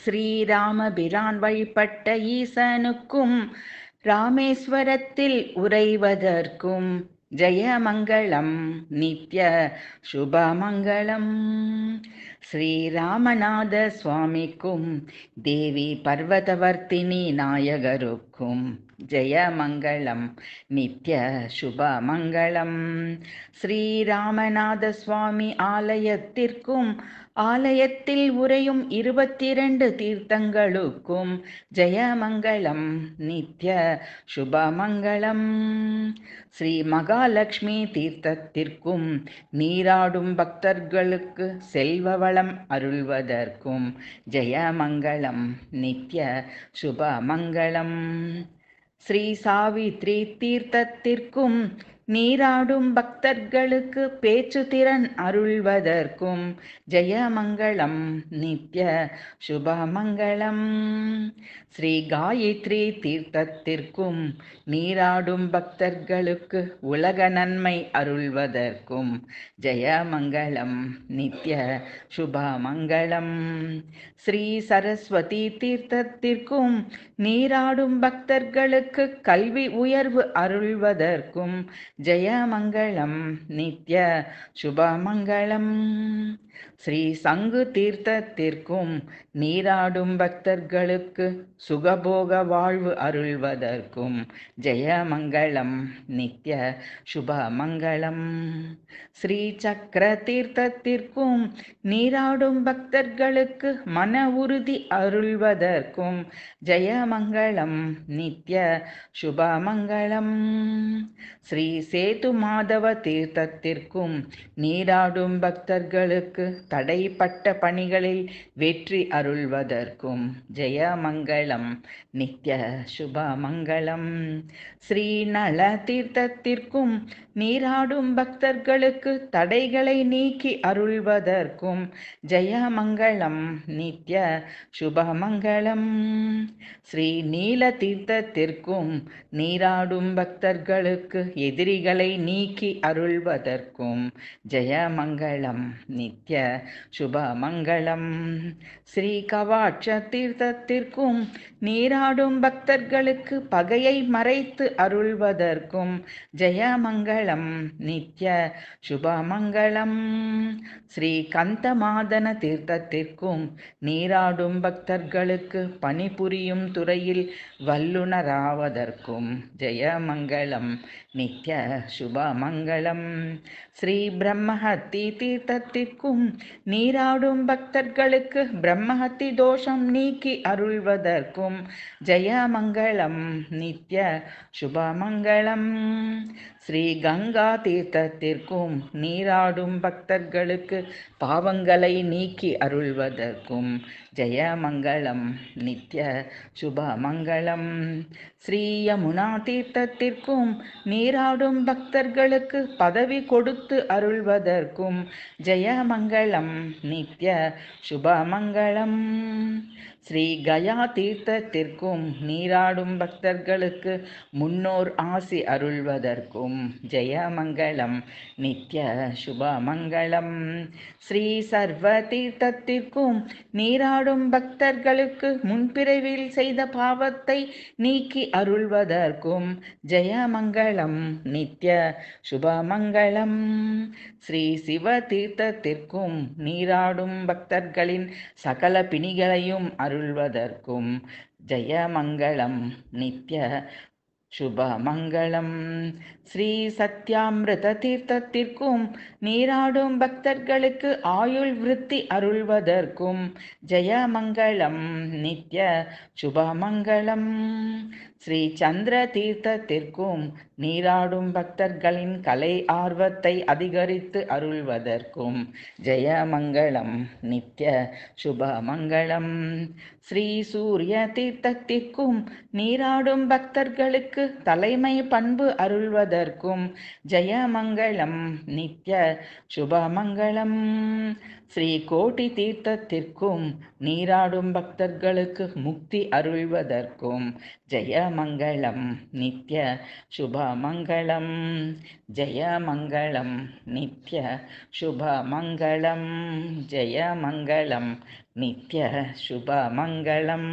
ஸ்ரீராமபிரான் வழிபட்ட ஈசனுக்கும் ராமேஸ்வரத்தில் உறைவதற்கும் ஜெயமங்கலம் நித்ய சுபமங்கலம் ஸ்ரீராமநாத சுவாமிக்கும் தேவி பர்வதவர்த்தினி நாயகருக்கும் எல்லாருக்கும் ஜெயமங்களம் நித்ய சுபமங்களம் ஸ்ரீராமநாத சுவாமி ஆலயத்திற்கும் ஆலயத்தில் உரையும் இருபத்தி இரண்டு தீர்த்தங்களுக்கும் ஜெயமங்கலம் நித்ய சுபமங்களம் ஸ்ரீ மகாலட்சுமி தீர்த்தத்திற்கும் நீராடும் பக்தர்களுக்கு செல்வ வளம் அருள்வதற்கும் ஜெயமங்கலம் நித்ய மங்களம் ஸ்ரீ சாவித்ரி தீர்த்தத்திற்கும் நீராடும் பக்தர்களுக்கு பேச்சு திறன் அருள்வதற்கும் ஜெயமங்கலம் நித்ய சுபமங்கலம் ஸ்ரீ காயத்ரி தீர்த்தத்திற்கும் நீராடும் பக்தர்களுக்கு உலக நன்மை அருள்வதற்கும் ஜெயமங்கலம் நித்ய சுபமங்கலம் ஸ்ரீ சரஸ்வதி தீர்த்தத்திற்கும் நீராடும் பக்தர்களுக்கு கல்வி உயர்வு அருள்வதற்கும் மங்களம் நித்ய சுபமங்களம் ஸ்ரீ சங்கு தீர்த்தத்திற்கும் நீராடும் பக்தர்களுக்கு சுகபோக வாழ்வு அருள்வதற்கும் மங்களம் நித்ய சுபமங்களம் ஸ்ரீ சக்கர தீர்த்தத்திற்கும் நீராடும் பக்தர்களுக்கு மன உறுதி அருள்வதற்கும் மங்களம் நித்ய சுபமங்களம் ஸ்ரீ சேது மாதவ தீர்த்தத்திற்கும் நீராடும் பக்தர்களுக்கு தடைப்பட்ட பணிகளில் வெற்றி அருள்வதற்கும் ஜெயமங்கலம் நித்ய சுபமங்கலம் ஸ்ரீநல தீர்த்தத்திற்கும் நீராடும் பக்தர்களுக்கு தடைகளை நீக்கி அருள்வதற்கும் ஜெயமங்கலம் நித்ய சுபமங்கலம் ஸ்ரீ நீல தீர்த்தத்திற்கும் நீராடும் பக்தர்களுக்கு எதிரி நெறிகளை நீக்கி அருள்வதற்கும் ஜெயமங்கலம் நித்ய சுபமங்கலம் ஸ்ரீ கவாட்ச தீர்த்தத்திற்கும் நீராடும் பக்தர்களுக்கு பகையை மறைத்து அருள்வதற்கும் ஜெயமங்கலம் நித்ய சுபமங்கலம் ஸ்ரீ கந்தமாதன தீர்த்தத்திற்கும் நீராடும் பக்தர்களுக்கு பணிபுரியும் துறையில் வல்லுனராவதற்கும் ஜெயமங்கலம் நித்ய சுபமங்கலம் ஸ்ரீ பிரம்மஹத்தி தீர்த்தத்திற்கும் நீராடும் பக்தர்களுக்கு பிரம்மஹத்தி தோஷம் நீக்கி அருள்வதற்கும் ஜெயமங்கலம் நித்ய சுபமங்கலம் ஸ்ரீ கங்கா தீர்த்தத்திற்கும் நீராடும் பக்தர்களுக்கு பாவங்களை நீக்கி அருள்வதற்கும் ஜெயமங்கலம் நித்ய சுபமங்கலம் ஸ்ரீ யமுனா தீர்த்தத்திற்கும் நீராடும் பக்தர்களுக்கு பதவி கொடுத்து அருள்வதற்கும் ஜெயமங்கலம் நித்ய சுபமங்கலம் ஸ்ரீ கயா தீர்த்தத்திற்கும் நீராடும் பக்தர்களுக்கு முன்னோர் ஆசி அருள்வதற்கும் ॐ ஜெயமங்கலம் நித்ய சுபமங்கலம் ஸ்ரீ சர்வ தீர்த்தத்திற்கும் நீராடும் பக்தர்களுக்கு முன்பிறவில் செய்த பாவத்தை நீக்கி அருள்வதற்கும் ஜெயமங்கலம் நித்ய சுபமங்கலம் ஸ்ரீ சிவ தீர்த்தத்திற்கும் நீராடும் பக்தர்களின் சகல பிணிகளையும் அருள்வதற்கும் ஜெயமங்கலம் நித்ய சுபமங்களம் ஸ்ரீ சத்யாமிரத தீர்த்தத்திற்கும் நீராடும் பக்தர்களுக்கு ஆயுள் விருத்தி அருள்வதற்கும் ஜெயமங்கலம் நித்ய சுபமங்கலம் ஸ்ரீ சந்திர தீர்த்தத்திற்கும் நீராடும் பக்தர்களின் கலை ஆர்வத்தை அதிகரித்து அருள்வதற்கும் ஜெயமங்கலம் நித்ய சுபமங்கலம் ஸ்ரீ சூரிய தீர்த்தத்திற்கும் நீராடும் பக்தர்களுக்கு தமக்கு தலைமை பண்பு அருள்வதற்கும் ஜெயமங்கலம் நித்ய சுபமங்கலம் ஸ்ரீ கோட்டி தீர்த்தத்திற்கும் நீராடும் பக்தர்களுக்கு முக்தி அருள்வதற்கும் ஜெயமங்கலம் நித்ய சுபமங்கலம் ஜெயமங்கலம் நித்ய சுபமங்கலம் ஜெயமங்கலம் நித்ய சுபமங்கலம்